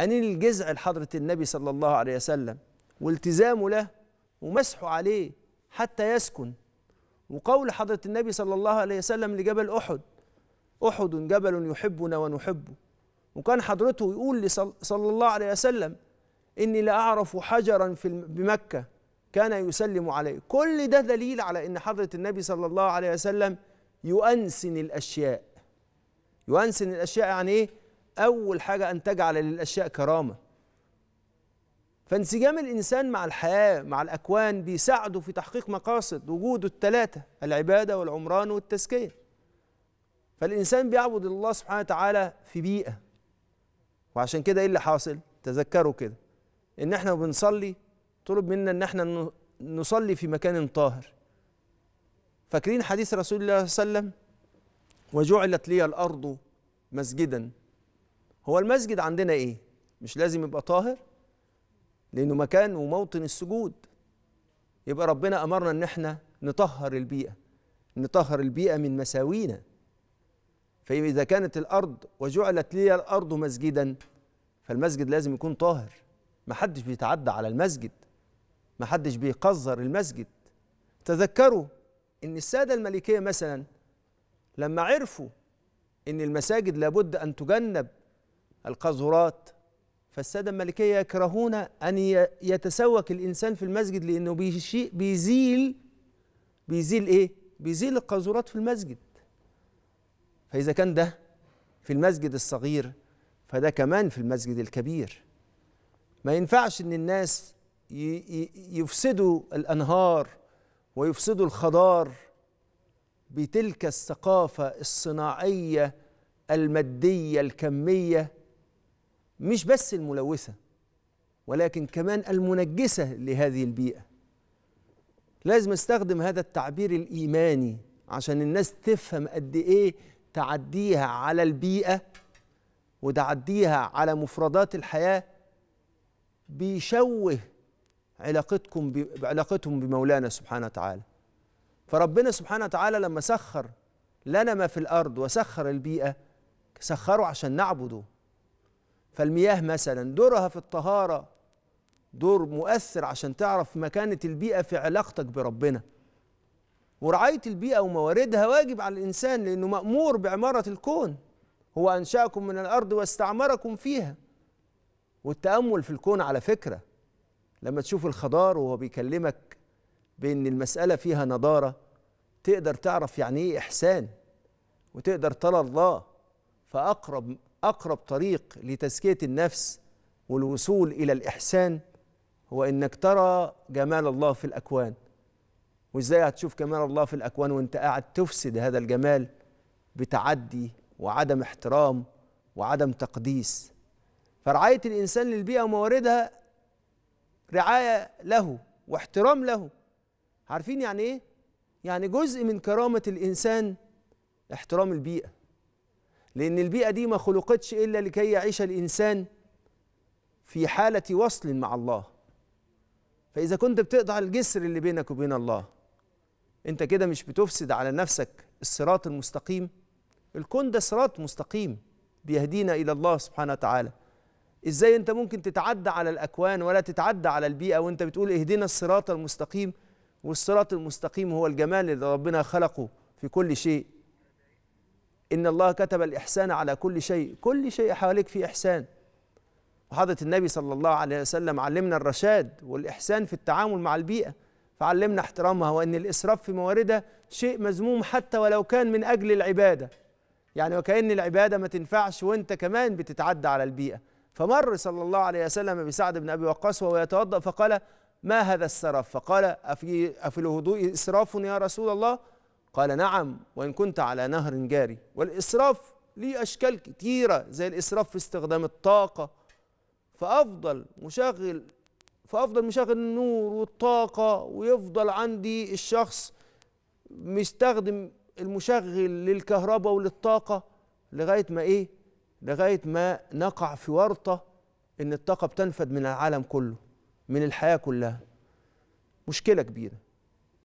أنيل الجزع لحضرة النبي صلى الله عليه وسلم والتزامه له ومسحه عليه حتى يسكن وقول حضرة النبي صلى الله عليه وسلم لجبل أحد أحد جبل يحبنا ونحبه وكان حضرته يقول صلى الله عليه وسلم إني لا أعرف حجرا في بمكة كان يسلم عليه كل ده دليل على إن حضرة النبي صلى الله عليه وسلم يؤنسن الأشياء يؤنسن الأشياء يعني إيه أول حاجة أن تجعل للأشياء كرامة فانسجام الإنسان مع الحياة مع الأكوان بيساعده في تحقيق مقاصد وجوده الثلاثة العبادة والعمران والتزكية فالإنسان بيعبد الله سبحانه وتعالى في بيئة وعشان كده إيه اللي حاصل؟ تذكروا كده إن إحنا بنصلي طلب منا إن إحنا نصلي في مكان طاهر فاكرين حديث رسول الله صلى الله عليه وسلم وجعلت لي الأرض مسجدا هو المسجد عندنا ايه مش لازم يبقى طاهر لانه مكان وموطن السجود يبقى ربنا امرنا ان احنا نطهر البيئه نطهر البيئه من مساوينا فاذا كانت الارض وجعلت لي الارض مسجدا فالمسجد لازم يكون طاهر محدش بيتعدى على المسجد محدش بيقذر المسجد تذكروا ان الساده الملكيه مثلا لما عرفوا ان المساجد لابد ان تجنب القاذورات فالسادة الملكية يكرهون أن يتسوك الإنسان في المسجد لأنه بيزيل بيزيل إيه؟ بيزيل القاذورات في المسجد فإذا كان ده في المسجد الصغير فده كمان في المسجد الكبير ما ينفعش ان الناس يفسدوا الانهار ويفسدوا الخضار بتلك الثقافه الصناعيه الماديه الكميه مش بس الملوثة ولكن كمان المنجسة لهذه البيئة لازم استخدم هذا التعبير الإيماني عشان الناس تفهم قد إيه تعديها على البيئة وتعديها على مفردات الحياة بيشوه علاقتكم بعلاقتهم بمولانا سبحانه وتعالى فربنا سبحانه وتعالى لما سخر لنا ما في الأرض وسخر البيئة سخره عشان نعبده فالمياه مثلا دورها في الطهارة دور مؤثر عشان تعرف مكانة البيئة في علاقتك بربنا ورعاية البيئة ومواردها واجب على الإنسان لأنه مأمور بعمارة الكون هو أنشأكم من الأرض واستعمركم فيها والتأمل في الكون على فكرة لما تشوف الخضار وهو بيكلمك بأن المسألة فيها نضارة تقدر تعرف يعني إيه إحسان وتقدر ترى الله فأقرب اقرب طريق لتزكيه النفس والوصول الى الاحسان هو انك ترى جمال الله في الاكوان وازاي هتشوف جمال الله في الاكوان وانت قاعد تفسد هذا الجمال بتعدي وعدم احترام وعدم تقديس فرعايه الانسان للبيئه ومواردها رعايه له واحترام له عارفين يعني ايه يعني جزء من كرامه الانسان احترام البيئه لأن البيئة دي ما خلقتش إلا لكي يعيش الإنسان في حالة وصل مع الله فإذا كنت بتقطع الجسر اللي بينك وبين الله أنت كده مش بتفسد على نفسك الصراط المستقيم الكون ده صراط مستقيم بيهدينا إلى الله سبحانه وتعالى إزاي أنت ممكن تتعدى على الأكوان ولا تتعدى على البيئة وأنت بتقول اهدنا الصراط المستقيم والصراط المستقيم هو الجمال اللي ربنا خلقه في كل شيء إن الله كتب الإحسان على كل شيء كل شيء حواليك فيه إحسان وحضرة النبي صلى الله عليه وسلم علمنا الرشاد والإحسان في التعامل مع البيئة فعلمنا احترامها وأن الإسراف في مواردها شيء مذموم حتى ولو كان من أجل العبادة يعني وكأن العبادة ما تنفعش وأنت كمان بتتعدى على البيئة فمر صلى الله عليه وسلم بسعد بن أبي وقاص وهو يتوضأ فقال ما هذا السرف فقال أفي, أفي الهدوء إسراف يا رسول الله قال نعم وإن كنت على نهر جاري والإسراف ليه أشكال كتيرة زي الإسراف في استخدام الطاقة فأفضل مشغل فأفضل مشغل النور والطاقة ويفضل عندي الشخص مستخدم المشغل للكهرباء وللطاقة لغاية ما إيه؟ لغاية ما نقع في ورطة إن الطاقة بتنفد من العالم كله من الحياة كلها مشكلة كبيرة